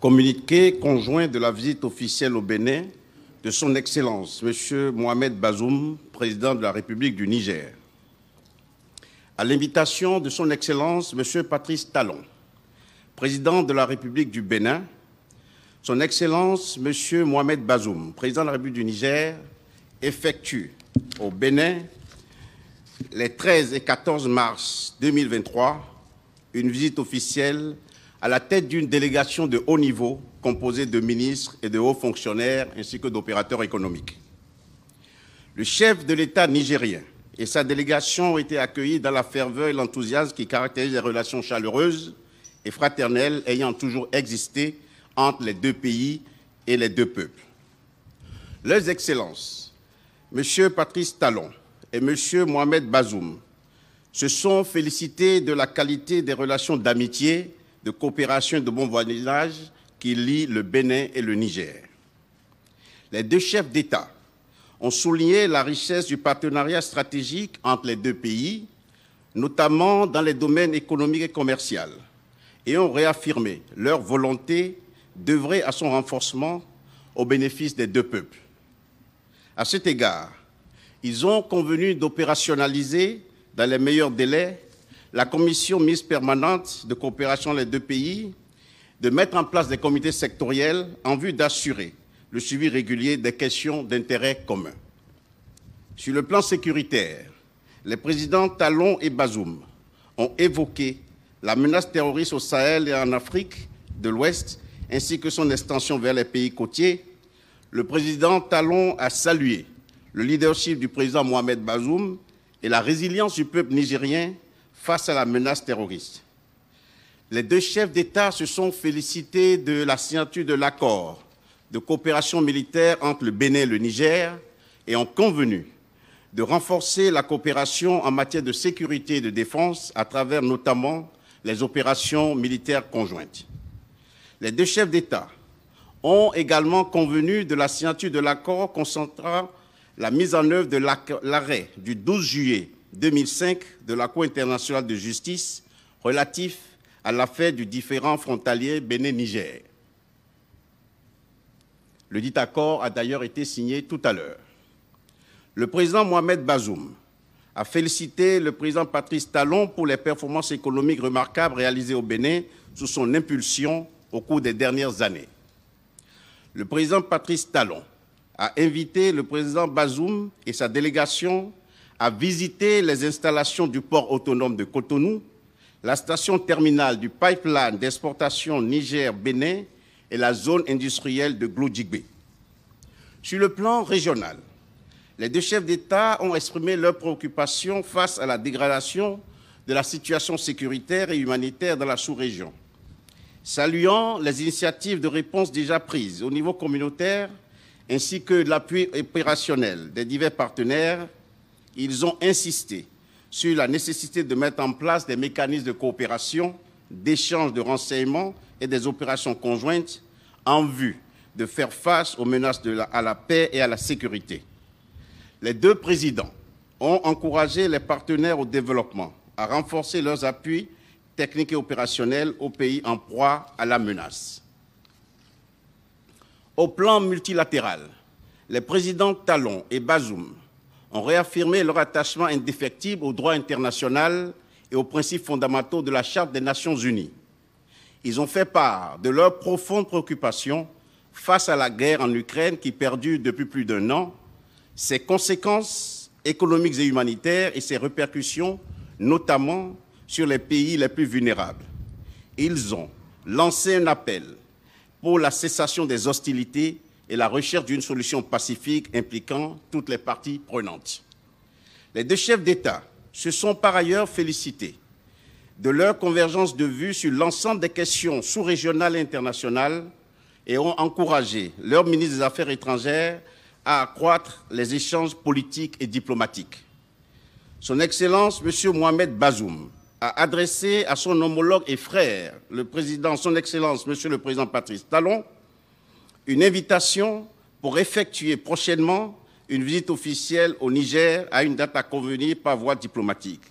communiqué conjoint de la visite officielle au Bénin de Son Excellence, M. Mohamed Bazoum, président de la République du Niger. À l'invitation de Son Excellence, M. Patrice Talon, président de la République du Bénin, Son Excellence, M. Mohamed Bazoum, président de la République du Niger, effectue au Bénin les 13 et 14 mars 2023 une visite officielle à la tête d'une délégation de haut niveau composée de ministres et de hauts fonctionnaires ainsi que d'opérateurs économiques. Le chef de l'État nigérien et sa délégation ont été accueillis dans la ferveur et l'enthousiasme qui caractérisent les relations chaleureuses et fraternelles ayant toujours existé entre les deux pays et les deux peuples. Leurs Excellences, M. Patrice Talon et M. Mohamed Bazoum, se sont félicités de la qualité des relations d'amitié de coopération de bon voisinage qui lie le Bénin et le Niger. Les deux chefs d'État ont souligné la richesse du partenariat stratégique entre les deux pays, notamment dans les domaines économiques et commercial, et ont réaffirmé leur volonté d'œuvrer à son renforcement au bénéfice des deux peuples. À cet égard, ils ont convenu d'opérationnaliser dans les meilleurs délais la commission mise permanente de coopération les deux pays de mettre en place des comités sectoriels en vue d'assurer le suivi régulier des questions d'intérêt commun. Sur le plan sécuritaire, les présidents Talon et Bazoum ont évoqué la menace terroriste au Sahel et en Afrique de l'Ouest, ainsi que son extension vers les pays côtiers. Le président Talon a salué le leadership du président Mohamed Bazoum et la résilience du peuple nigérien face à la menace terroriste. Les deux chefs d'État se sont félicités de la signature de l'accord de coopération militaire entre le Bénin et le Niger et ont convenu de renforcer la coopération en matière de sécurité et de défense à travers notamment les opérations militaires conjointes. Les deux chefs d'État ont également convenu de la signature de l'accord concentrant la mise en œuvre de l'arrêt du 12 juillet 2005 de la Cour internationale de justice relatif à l'affaire du différent frontalier Bénin-Niger. Le dit accord a d'ailleurs été signé tout à l'heure. Le président Mohamed Bazoum a félicité le président Patrice Talon pour les performances économiques remarquables réalisées au Bénin sous son impulsion au cours des dernières années. Le président Patrice Talon a invité le président Bazoum et sa délégation a visité les installations du port autonome de Cotonou, la station terminale du pipeline d'exportation Niger-Bénin et la zone industrielle de Gloujigbe. Sur le plan régional, les deux chefs d'État ont exprimé leurs préoccupations face à la dégradation de la situation sécuritaire et humanitaire dans la sous-région. Saluant les initiatives de réponse déjà prises au niveau communautaire ainsi que l'appui opérationnel des divers partenaires ils ont insisté sur la nécessité de mettre en place des mécanismes de coopération, d'échange de renseignements et des opérations conjointes en vue de faire face aux menaces à la paix et à la sécurité. Les deux présidents ont encouragé les partenaires au développement à renforcer leurs appuis techniques et opérationnels aux pays en proie à la menace. Au plan multilatéral, les présidents Talon et Bazoum ont réaffirmé leur attachement indéfectible au droit international et aux principes fondamentaux de la Charte des Nations Unies. Ils ont fait part de leur profonde préoccupation face à la guerre en Ukraine qui perdure depuis plus d'un an, ses conséquences économiques et humanitaires et ses répercussions, notamment sur les pays les plus vulnérables. Ils ont lancé un appel pour la cessation des hostilités et la recherche d'une solution pacifique impliquant toutes les parties prenantes. Les deux chefs d'État se sont par ailleurs félicités de leur convergence de vues sur l'ensemble des questions sous-régionales et internationales et ont encouragé leurs ministres des Affaires étrangères à accroître les échanges politiques et diplomatiques. Son Excellence, M. Mohamed Bazoum, a adressé à son homologue et frère, le président, Son Excellence, M. le Président Patrice Talon, une invitation pour effectuer prochainement une visite officielle au Niger à une date à convenir par voie diplomatique.